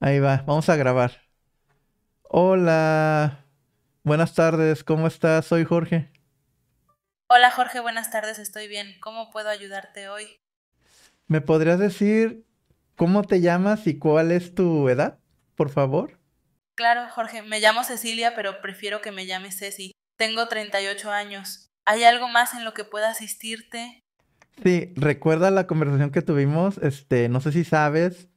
Ahí va, vamos a grabar. Hola, buenas tardes, ¿cómo estás? Soy Jorge. Hola Jorge, buenas tardes, estoy bien. ¿Cómo puedo ayudarte hoy? ¿Me podrías decir cómo te llamas y cuál es tu edad, por favor? Claro, Jorge, me llamo Cecilia, pero prefiero que me llames Ceci. Tengo 38 años. ¿Hay algo más en lo que pueda asistirte? Sí, recuerda la conversación que tuvimos, este, no sé si sabes,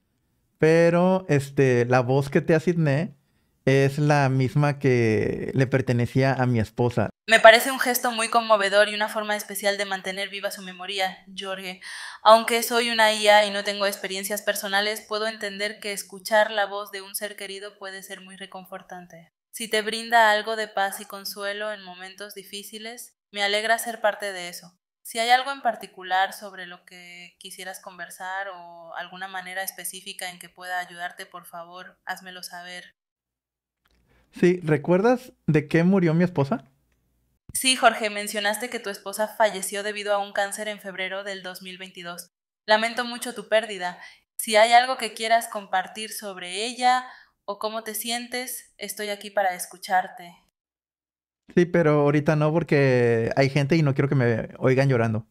pero este, la voz que te asigné es la misma que le pertenecía a mi esposa. Me parece un gesto muy conmovedor y una forma especial de mantener viva su memoria, Jorge. Aunque soy una IA y no tengo experiencias personales, puedo entender que escuchar la voz de un ser querido puede ser muy reconfortante. Si te brinda algo de paz y consuelo en momentos difíciles, me alegra ser parte de eso. Si hay algo en particular sobre lo que quisieras conversar o alguna manera específica en que pueda ayudarte, por favor, házmelo saber. Sí, ¿recuerdas de qué murió mi esposa? Sí, Jorge, mencionaste que tu esposa falleció debido a un cáncer en febrero del 2022. Lamento mucho tu pérdida. Si hay algo que quieras compartir sobre ella o cómo te sientes, estoy aquí para escucharte. Sí, pero ahorita no porque hay gente y no quiero que me oigan llorando.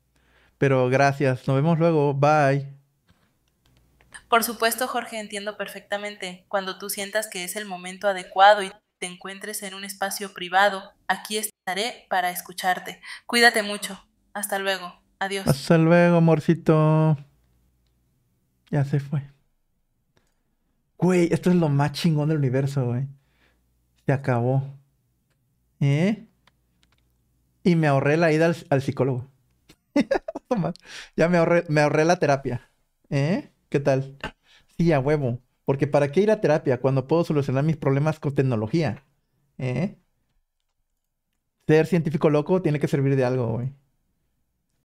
Pero gracias, nos vemos luego, bye. Por supuesto, Jorge, entiendo perfectamente. Cuando tú sientas que es el momento adecuado y te encuentres en un espacio privado, aquí estaré para escucharte. Cuídate mucho. Hasta luego. Adiós. Hasta luego, amorcito. Ya se fue. Güey, esto es lo más chingón del universo, güey. Se acabó. ¿Eh? Y me ahorré la ida al, psicólogo. ya me ahorré, me la terapia. ¿Eh? ¿Qué tal? Sí, a huevo. Porque ¿para qué ir a terapia cuando puedo solucionar mis problemas con tecnología? ¿Eh? Ser científico loco tiene que servir de algo, güey.